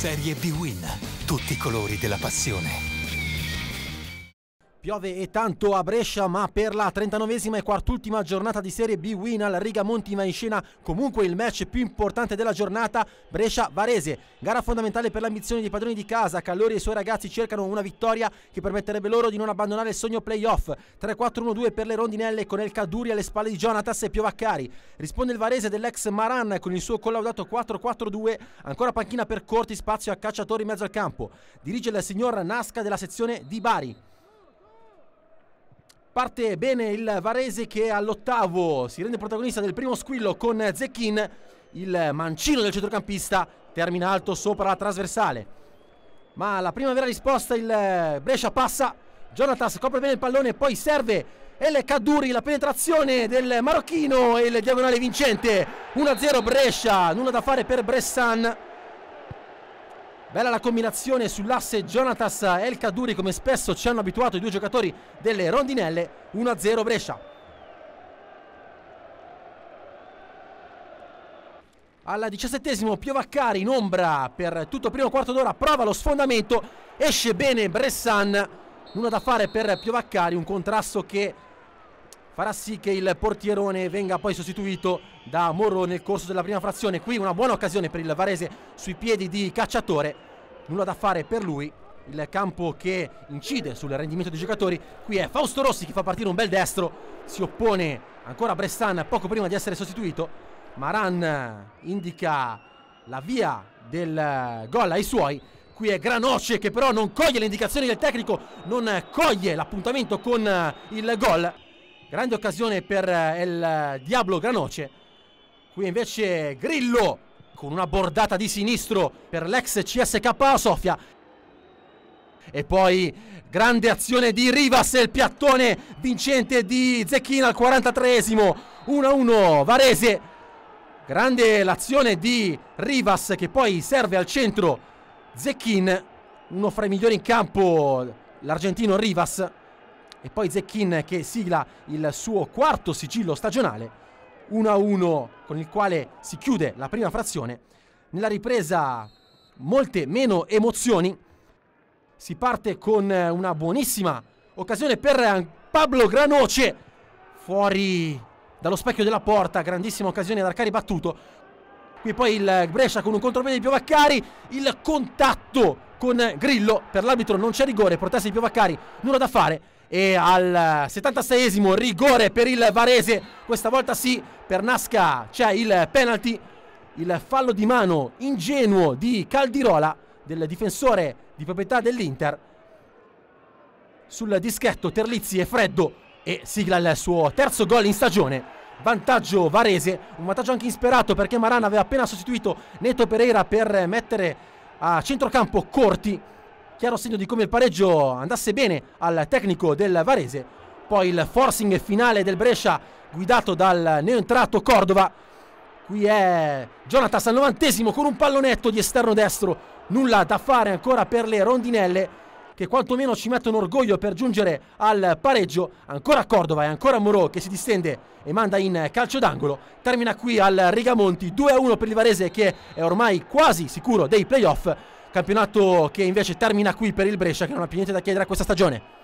Serie B-Win. Tutti i colori della passione. Piove e tanto a Brescia, ma per la 39esima e quart'ultima giornata di Serie B Win al Monti va in scena comunque il match più importante della giornata, Brescia-Varese. Gara fondamentale per l'ambizione dei padroni di casa, Callori e i suoi ragazzi cercano una vittoria che permetterebbe loro di non abbandonare il sogno playoff. 3-4-1-2 per le rondinelle con El Caduri alle spalle di Jonatas e Piovaccari. Risponde il Varese dell'ex Maran con il suo collaudato 4-4-2, ancora panchina per corti, spazio a cacciatori in mezzo al campo. Dirige la signor Nasca della sezione di Bari. Parte bene il Varese che all'ottavo si rende protagonista del primo squillo con Zecchin. Il mancino del centrocampista termina alto sopra la trasversale. Ma la prima vera risposta il Brescia passa. Jonatas copre bene il pallone, poi serve El Caduri, la penetrazione del marocchino e il diagonale vincente. 1-0 Brescia, nulla da fare per Bressan. Bella la combinazione sull'asse Jonatas El Caduri come spesso ci hanno abituato i due giocatori delle rondinelle 1-0 Brescia. Al diciassettesimo Piovaccari in ombra per tutto il primo quarto d'ora prova lo sfondamento, esce bene Bressan, nulla da fare per Piovaccari, un contrasto che farà sì che il portierone venga poi sostituito da Morro nel corso della prima frazione. Qui una buona occasione per il Varese sui piedi di cacciatore nulla da fare per lui il campo che incide sul rendimento dei giocatori qui è Fausto Rossi che fa partire un bel destro si oppone ancora a Bressan poco prima di essere sostituito Maran indica la via del gol ai suoi qui è Granoce che però non coglie le indicazioni del tecnico non coglie l'appuntamento con il gol grande occasione per il Diablo Granoce qui invece Grillo con una bordata di sinistro per l'ex CSK Sofia. E poi grande azione di Rivas il piattone vincente di Zecchina al 43esimo. 1-1 Varese. Grande l'azione di Rivas che poi serve al centro Zecchin, uno fra i migliori in campo, l'argentino Rivas. E poi Zecchin che sigla il suo quarto sigillo stagionale. 1-1 con il quale si chiude la prima frazione. Nella ripresa molte meno emozioni. Si parte con eh, una buonissima occasione per eh, Pablo Granoce fuori dallo specchio della porta, grandissima occasione ad arcari battuto. Qui poi il Brescia con un contropiede di Piovaccari, il contatto con Grillo, per l'arbitro non c'è rigore, protesta di Piovaccari, nulla da fare. E al 76esimo rigore per il Varese, questa volta sì, per Nasca c'è il penalty, il fallo di mano ingenuo di Caldirola, del difensore di proprietà dell'Inter, sul dischetto Terlizzi è Freddo e sigla il suo terzo gol in stagione vantaggio Varese, un vantaggio anche insperato perché Marana aveva appena sostituito Neto Pereira per mettere a centrocampo Corti, chiaro segno di come il pareggio andasse bene al tecnico del Varese, poi il forcing finale del Brescia guidato dal neoentrato Cordova, qui è Jonathan al novantesimo con un pallonetto di esterno destro, nulla da fare ancora per le rondinelle, che quantomeno ci mettono orgoglio per giungere al pareggio. Ancora Cordova e ancora Moreau che si distende e manda in calcio d'angolo. Termina qui al Rigamonti 2-1 per il Varese che è ormai quasi sicuro dei playoff. Campionato che invece termina qui per il Brescia che non ha più niente da chiedere a questa stagione.